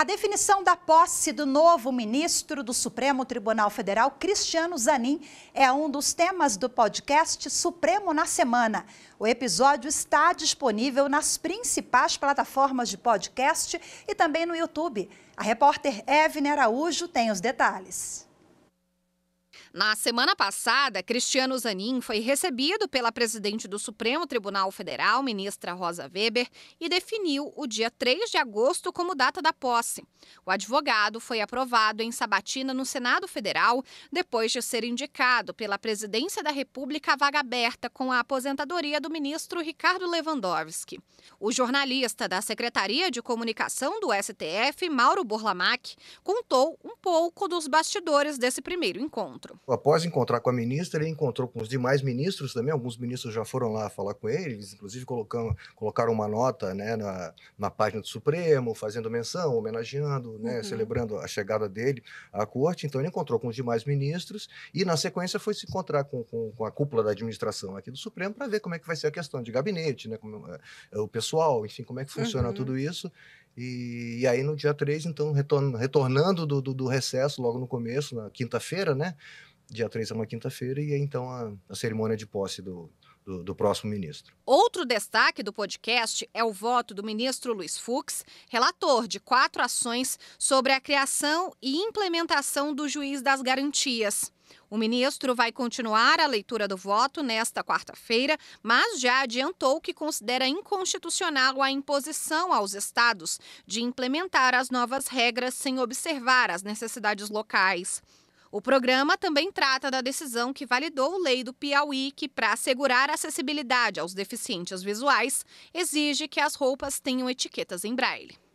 A definição da posse do novo ministro do Supremo Tribunal Federal, Cristiano Zanin, é um dos temas do podcast Supremo na Semana. O episódio está disponível nas principais plataformas de podcast e também no YouTube. A repórter Evne Araújo tem os detalhes. Na semana passada, Cristiano Zanin foi recebido pela presidente do Supremo Tribunal Federal, ministra Rosa Weber, e definiu o dia 3 de agosto como data da posse. O advogado foi aprovado em sabatina no Senado Federal depois de ser indicado pela presidência da República a vaga aberta com a aposentadoria do ministro Ricardo Lewandowski. O jornalista da Secretaria de Comunicação do STF, Mauro Borlamac, contou um pouco dos bastidores desse primeiro encontro. Após encontrar com a ministra, ele encontrou com os demais ministros também. Alguns ministros já foram lá falar com ele, eles inclusive colocam, colocaram uma nota né, na, na página do Supremo, fazendo menção, homenageando, né, uhum. celebrando a chegada dele à corte. Então, ele encontrou com os demais ministros e, na sequência, foi se encontrar com, com, com a cúpula da administração aqui do Supremo para ver como é que vai ser a questão de gabinete, né, como, é, é o pessoal, enfim, como é que funciona uhum. tudo isso. E, e, aí, no dia 3, então, retorn, retornando do, do, do recesso, logo no começo, na quinta-feira, né? dia 3 é uma quinta-feira, e é então a, a cerimônia de posse do, do, do, próximo ministro. Outro destaque do podcast é o voto do ministro Luiz Fux, relator de quatro ações sobre a criação e implementação do juiz das garantias. O ministro vai continuar a leitura do voto nesta quarta-feira, mas já adiantou que considera inconstitucional a imposição aos estados de implementar as novas regras sem observar as necessidades locais. O programa também trata da decisão que validou a lei do Piauí que, para assegurar acessibilidade aos deficientes visuais, exige que as roupas tenham etiquetas em braille.